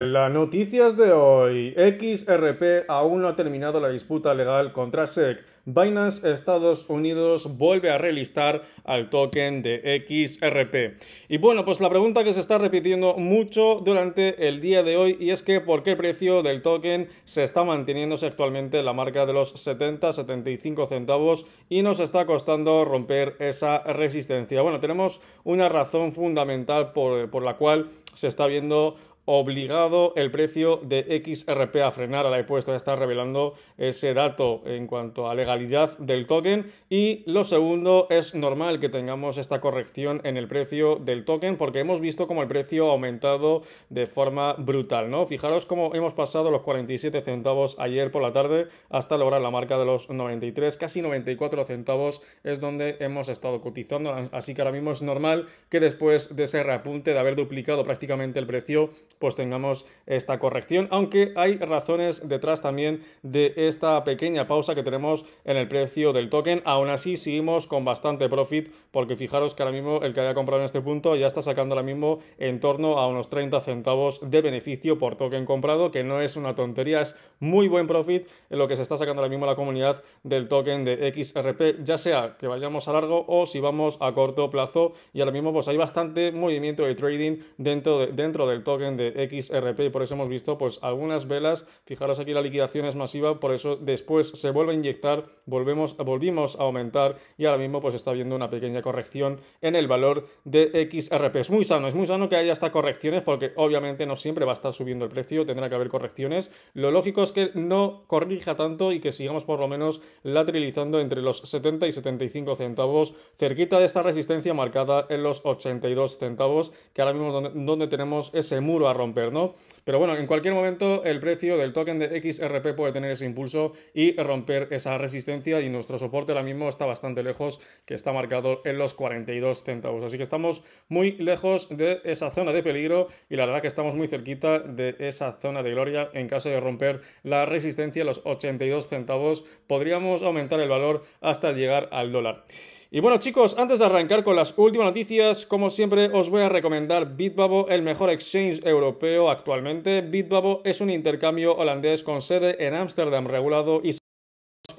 Las noticias de hoy. XRP aún no ha terminado la disputa legal contra SEC. Binance Estados Unidos vuelve a relistar al token de XRP. Y bueno, pues la pregunta que se está repitiendo mucho durante el día de hoy y es que por qué precio del token se está manteniéndose actualmente la marca de los 70-75 centavos y nos está costando romper esa resistencia. Bueno, tenemos una razón fundamental por la cual se está viendo obligado el precio de XRP a frenar a la ya está revelando ese dato en cuanto a legalidad del token y lo segundo es normal que tengamos esta corrección en el precio del token porque hemos visto como el precio ha aumentado de forma brutal no fijaros cómo hemos pasado los 47 centavos ayer por la tarde hasta lograr la marca de los 93 casi 94 centavos es donde hemos estado cotizando así que ahora mismo es normal que después de ese reapunte de haber duplicado prácticamente el precio pues tengamos esta corrección, aunque hay razones detrás también de esta pequeña pausa que tenemos en el precio del token. Aún así, seguimos con bastante profit, porque fijaros que ahora mismo el que haya comprado en este punto ya está sacando ahora mismo en torno a unos 30 centavos de beneficio por token comprado, que no es una tontería, es muy buen profit en lo que se está sacando ahora mismo la comunidad del token de XRP, ya sea que vayamos a largo o si vamos a corto plazo. Y ahora mismo, pues hay bastante movimiento de trading dentro, dentro del token de XRP y por eso hemos visto pues algunas velas, fijaros aquí la liquidación es masiva, por eso después se vuelve a inyectar, volvemos, volvimos a aumentar y ahora mismo pues está viendo una pequeña corrección en el valor de XRP. Es muy sano, es muy sano que haya hasta correcciones porque obviamente no siempre va a estar subiendo el precio, tendrá que haber correcciones. Lo lógico es que no corrija tanto y que sigamos por lo menos lateralizando entre los 70 y 75 centavos, cerquita de esta resistencia marcada en los 82 centavos, que ahora mismo donde, donde tenemos ese muro arriba romper, ¿no? Pero bueno, en cualquier momento el precio del token de XRP puede tener ese impulso y romper esa resistencia y nuestro soporte ahora mismo está bastante lejos, que está marcado en los 42 centavos. Así que estamos muy lejos de esa zona de peligro y la verdad que estamos muy cerquita de esa zona de gloria. En caso de romper la resistencia, los 82 centavos, podríamos aumentar el valor hasta llegar al dólar. Y bueno chicos, antes de arrancar con las últimas noticias, como siempre os voy a recomendar Bitbabo, el mejor exchange europeo actualmente. Bitbabo es un intercambio holandés con sede en Ámsterdam regulado y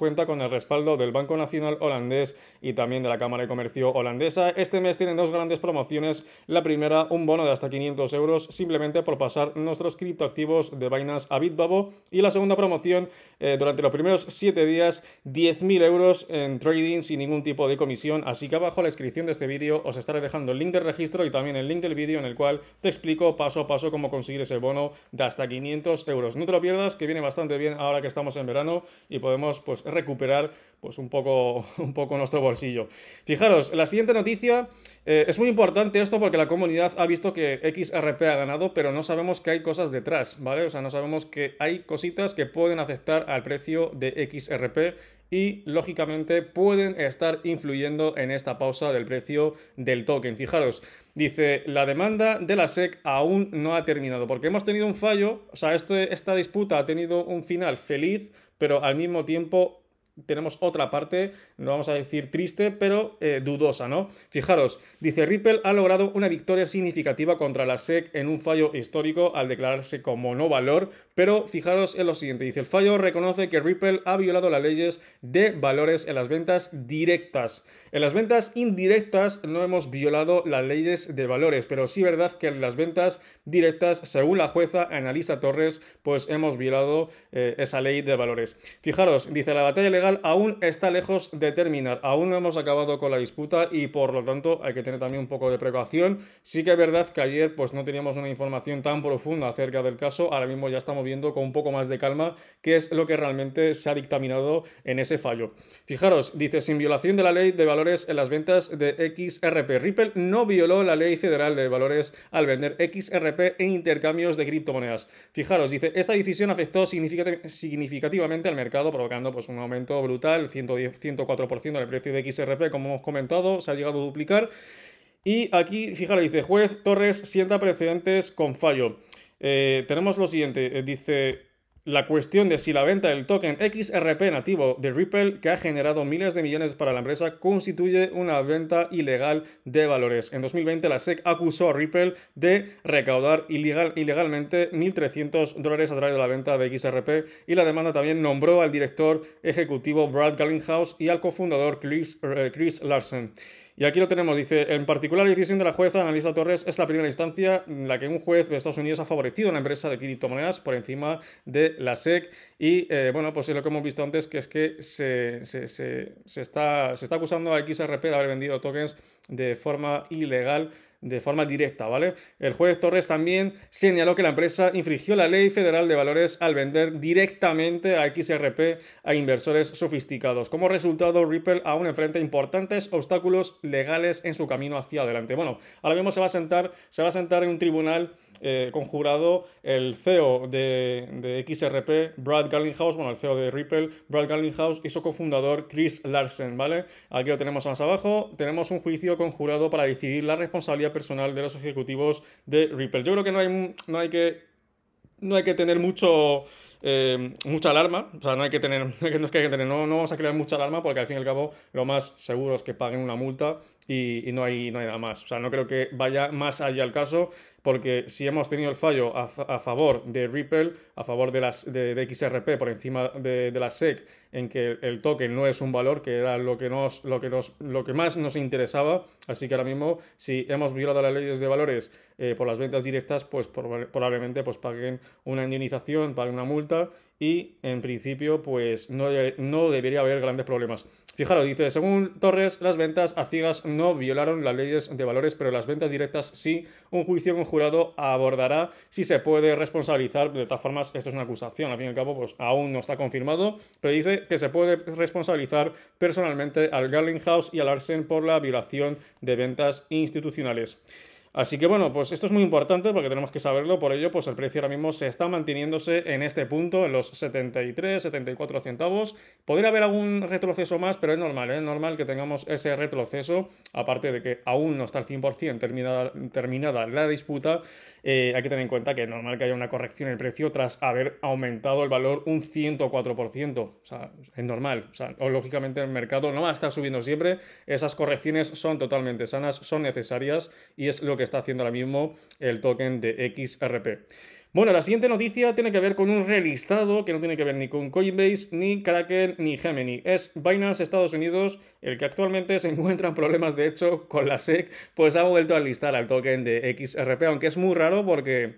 cuenta con el respaldo del Banco Nacional holandés y también de la Cámara de Comercio holandesa. Este mes tienen dos grandes promociones. La primera, un bono de hasta 500 euros simplemente por pasar nuestros criptoactivos de Binance a Bitbabo. Y la segunda promoción, eh, durante los primeros 7 días, 10.000 euros en trading sin ningún tipo de comisión. Así que abajo en la descripción de este vídeo os estaré dejando el link de registro y también el link del vídeo en el cual te explico paso a paso cómo conseguir ese bono de hasta 500 euros. No te lo pierdas, que viene bastante bien ahora que estamos en verano y podemos pues recuperar pues un poco, un poco nuestro bolsillo. Fijaros, la siguiente noticia eh, es muy importante esto porque la comunidad ha visto que XRP ha ganado, pero no sabemos que hay cosas detrás, ¿vale? O sea, no sabemos que hay cositas que pueden afectar al precio de XRP y lógicamente pueden estar influyendo en esta pausa del precio del token. Fijaros, dice la demanda de la SEC aún no ha terminado porque hemos tenido un fallo, o sea, este, esta disputa ha tenido un final feliz, pero al mismo tiempo tenemos otra parte, no vamos a decir triste, pero eh, dudosa, ¿no? Fijaros, dice Ripple ha logrado una victoria significativa contra la SEC en un fallo histórico al declararse como no valor, pero fijaros en lo siguiente, dice el fallo reconoce que Ripple ha violado las leyes de valores en las ventas directas. En las ventas indirectas no hemos violado las leyes de valores, pero sí verdad que en las ventas directas, según la jueza Analisa Torres, pues hemos violado eh, esa ley de valores. Fijaros, dice la batalla aún está lejos de terminar, aún no hemos acabado con la disputa y por lo tanto hay que tener también un poco de precaución. Sí que es verdad que ayer pues no teníamos una información tan profunda acerca del caso, ahora mismo ya estamos viendo con un poco más de calma qué es lo que realmente se ha dictaminado en ese fallo. Fijaros, dice sin violación de la ley de valores en las ventas de XRP. Ripple no violó la ley federal de valores al vender XRP en intercambios de criptomonedas. Fijaros, dice, esta decisión afectó significativamente al mercado provocando pues un aumento brutal, 110, 104% en el precio de XRP, como hemos comentado, se ha llegado a duplicar. Y aquí, fijaros, dice, juez Torres sienta precedentes con fallo. Eh, tenemos lo siguiente, eh, dice, la cuestión de si la venta del token XRP nativo de Ripple, que ha generado miles de millones para la empresa, constituye una venta ilegal de valores. En 2020, la SEC acusó a Ripple de recaudar ilegalmente 1.300 dólares a través de la venta de XRP y la demanda también nombró al director ejecutivo Brad Gallinghouse y al cofundador Chris eh, Larsen. Y aquí lo tenemos, dice, en particular la decisión de la jueza Analisa Torres es la primera instancia en la que un juez de Estados Unidos ha favorecido a una empresa de criptomonedas por encima de la SEC y, eh, bueno, pues es lo que hemos visto antes, que es que se, se está, se está acusando a XRP de haber vendido tokens de forma ilegal de forma directa, ¿vale? El juez Torres también señaló que la empresa infringió la ley federal de valores al vender directamente a XRP a inversores sofisticados. Como resultado, Ripple aún enfrenta importantes obstáculos legales en su camino hacia adelante. Bueno, ahora mismo se va a sentar, se va a sentar en un tribunal eh, conjurado el CEO de, XRP, Brad Garlinghouse, bueno, el CEO de Ripple, Brad Garlinghouse, y su cofundador Chris Larsen, ¿vale? Aquí lo tenemos más abajo. Tenemos un juicio conjurado para decidir la responsabilidad personal de los ejecutivos de Ripple. Yo creo que no hay, no hay que. No hay que tener mucho Em, mucha alarma, o sea, no hay que tener, no, que tener no, no, vamos a crear mucha alarma porque al fin y al cabo lo más seguro es que paguen una multa y, no, hay, no hay nada más. O sea, no creo que vaya más allá el caso porque si hemos tenido el fallo a, favor de Ripple, a favor de, las, de, XRP por encima de, de, la SEC, en que el token no es un valor, que era lo que, nos, lo, que nos, lo que más nos interesaba, así que ahora mismo si hemos violado las leyes de valores eh, por las ventas directas, pues probablemente pues, paguen una indemnización, paguen una multa y en principio pues no, no debería haber grandes problemas. Fijaros, dice, según Torres, las ventas a ciegas no violaron las leyes de valores, pero las ventas directas sí. Un juicio jurado abordará si se puede responsabilizar. De todas formas, esto es una acusación, al fin y al cabo, pues aún no está confirmado, pero dice que se puede responsabilizar personalmente al Garlinghouse y al Arsen por la violación de ventas institucionales. Así que bueno, pues esto es muy importante porque tenemos que saberlo, por ello pues el precio ahora mismo se está manteniéndose en este punto, en los 73, 74 centavos. Podría haber algún retroceso más, pero es normal, ¿eh? es normal que tengamos ese retroceso, aparte de que aún no está al 100% terminada, terminada la disputa, eh, hay que tener en cuenta que es normal que haya una corrección en el precio tras haber aumentado el valor un 104%, o sea, es normal, o sea, o, lógicamente el mercado no va a estar subiendo siempre, esas correcciones son totalmente sanas, son necesarias y es lo que que está haciendo ahora mismo el token de XRP. Bueno, la siguiente noticia tiene que ver con un relistado que no tiene que ver ni con Coinbase, ni Kraken, ni Gemini. Es Binance Estados Unidos, el que actualmente se encuentran problemas, de hecho, con la SEC, pues ha vuelto a listar al token de XRP, aunque es muy raro porque...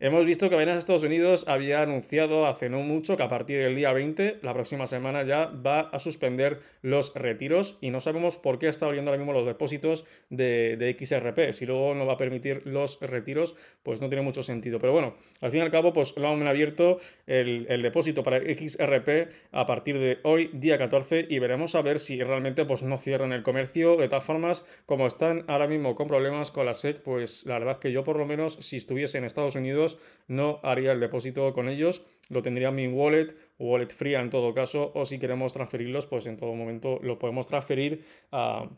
Hemos visto que apenas Estados Unidos había anunciado hace no mucho que a partir del día 20, la próxima semana, ya va a suspender los retiros y no sabemos por qué está abriendo ahora mismo los depósitos de, XRP. Si luego no va a permitir los retiros, pues no tiene mucho sentido. Pero bueno, al fin y al cabo, pues lo han abierto el, depósito para XRP a partir de hoy, día 14, y veremos a ver si realmente pues no cierran el comercio. De todas formas, como están ahora mismo con problemas con la SEC, pues la verdad es que yo por lo menos si estuviese en Estados Unidos, no haría el depósito con ellos, lo tendría en mi wallet, wallet fría en todo caso, o si queremos transferirlos, pues en todo momento lo podemos transferir a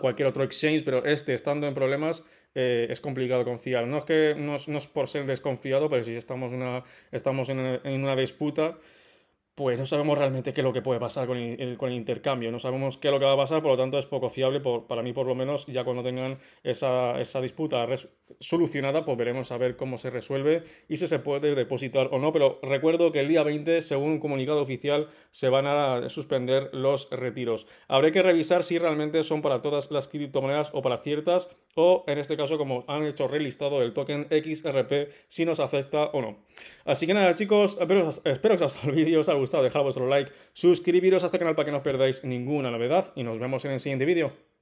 cualquier otro exchange, pero este estando en problemas eh, es complicado confiar. No es que por ser desconfiado, pero si estamos, una, estamos en, en una disputa, pues no sabemos realmente qué es lo que puede pasar con el, con intercambio, no sabemos qué es lo que va a pasar, por lo tanto es poco fiable, para mí por lo menos, ya cuando tengan esa, disputa solucionada, pues veremos a ver cómo se resuelve y si se puede depositar o no, pero recuerdo que el día 20, según un comunicado oficial, se van a suspender los retiros. Habré que revisar si realmente son para todas las criptomonedas o para ciertas, o en este caso como han hecho relistado el token XRP, si nos afecta o no. Así que nada chicos, espero, espero que os haya el vídeo, gustado, dejad vuestro like, suscribiros a este canal para que no perdáis ninguna novedad y nos vemos en el siguiente vídeo.